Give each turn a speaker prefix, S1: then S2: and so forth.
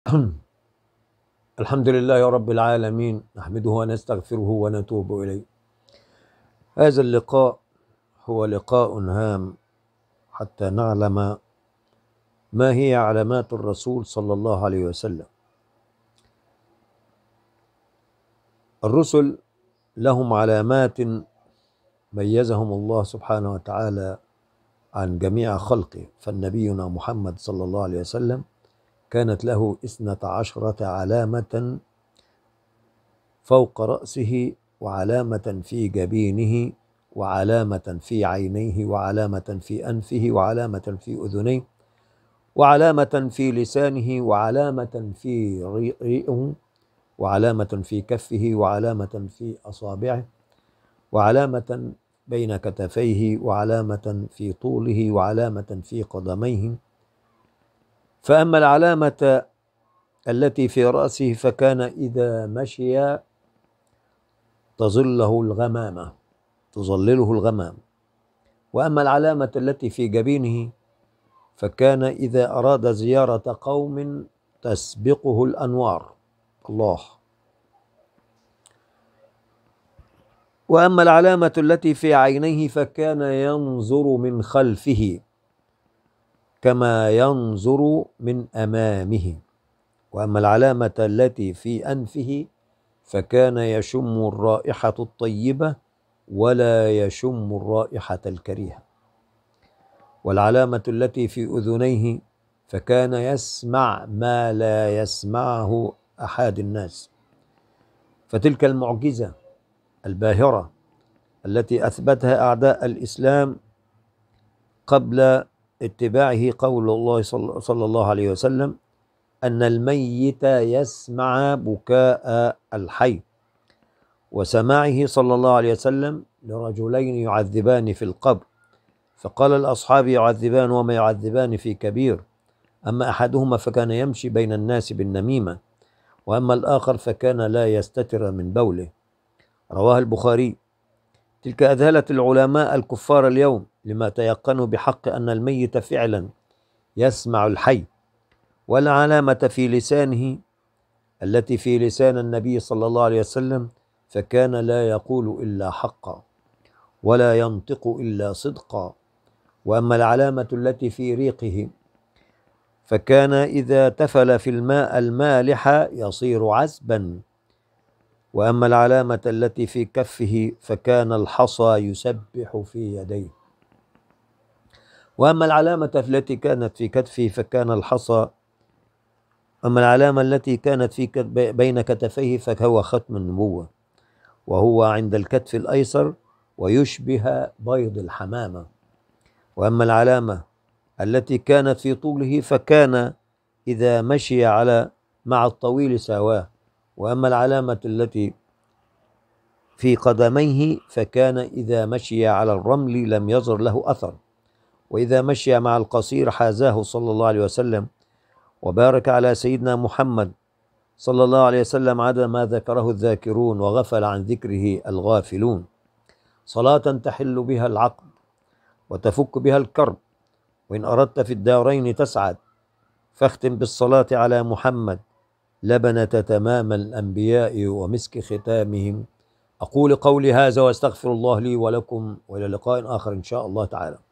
S1: الحمد لله رب العالمين نحمده ونستغفره ونتوب إليه هذا اللقاء هو لقاء هام حتى نعلم ما هي علامات الرسول صلى الله عليه وسلم الرسل لهم علامات ميزهم الله سبحانه وتعالى عن جميع خلقه فالنبينا محمد صلى الله عليه وسلم كانت له اثنة عشرة علامة فوق رأسه وعلامة في جبينه وعلامة في عينيه وعلامة في أنفه وعلامة في أذنيه وعلامة في لسانه وعلامة في رئه وعلامة في كفه وعلامة في أصابعه وعلامة بين كتفيه وعلامة في طوله وعلامة في قدميه فأما العلامة التي في رأسه فكان إذا مشي تظله الغمامة تظلله الغمام وأما العلامة التي في جبينه فكان إذا أراد زيارة قوم تسبقه الأنوار الله وأما العلامة التي في عينيه فكان ينظر من خلفه كما ينظر من أمامه وأما العلامة التي في أنفه فكان يشم الرائحة الطيبة ولا يشم الرائحة الكريهة والعلامة التي في أذنيه فكان يسمع ما لا يسمعه أحد الناس فتلك المعجزة الباهرة التي أثبتها أعداء الإسلام قبل اتباعه قول الله صلى الله عليه وسلم أن الميت يسمع بكاء الحي وسماعه صلى الله عليه وسلم لرجلين يعذبان في القبر فقال الأصحاب يعذبان وما يعذبان في كبير أما أحدهما فكان يمشي بين الناس بالنميمة وأما الآخر فكان لا يستتر من بوله رواه البخاري تلك أذهلت العلماء الكفار اليوم لما تيقنوا بحق أن الميت فعلا يسمع الحي ولا علامة في لسانه التي في لسان النبي صلى الله عليه وسلم فكان لا يقول إلا حقا ولا ينطق إلا صدقا وأما العلامة التي في ريقه فكان إذا تفل في الماء المالح يصير عزبا وأما العلامة التي في كفه فكان الحصى يسبح في يديه وأما العلامة التي كانت في كتفه فكان الحصى أما العلامة التي كانت في بين كتفيه فهو ختم النبوة وهو عند الكتف الأيسر ويشبه بيض الحمامة وأما العلامة التي كانت في طوله فكان إذا مشي على مع الطويل سواه وأما العلامة التي في قدميه فكان إذا مشي على الرمل لم يظهر له أثر وإذا مشي مع القصير حازاه صلى الله عليه وسلم وبارك على سيدنا محمد صلى الله عليه وسلم عدا ما ذكره الذاكرون وغفل عن ذكره الغافلون صلاة تحل بها العقد وتفك بها الكرب وإن أردت في الدارين تسعد فاختم بالصلاة على محمد لبنة تمام الأنبياء ومسك ختامهم أقول قولي هذا وأستغفر الله لي ولكم وإلى لقاء آخر إن شاء الله تعالى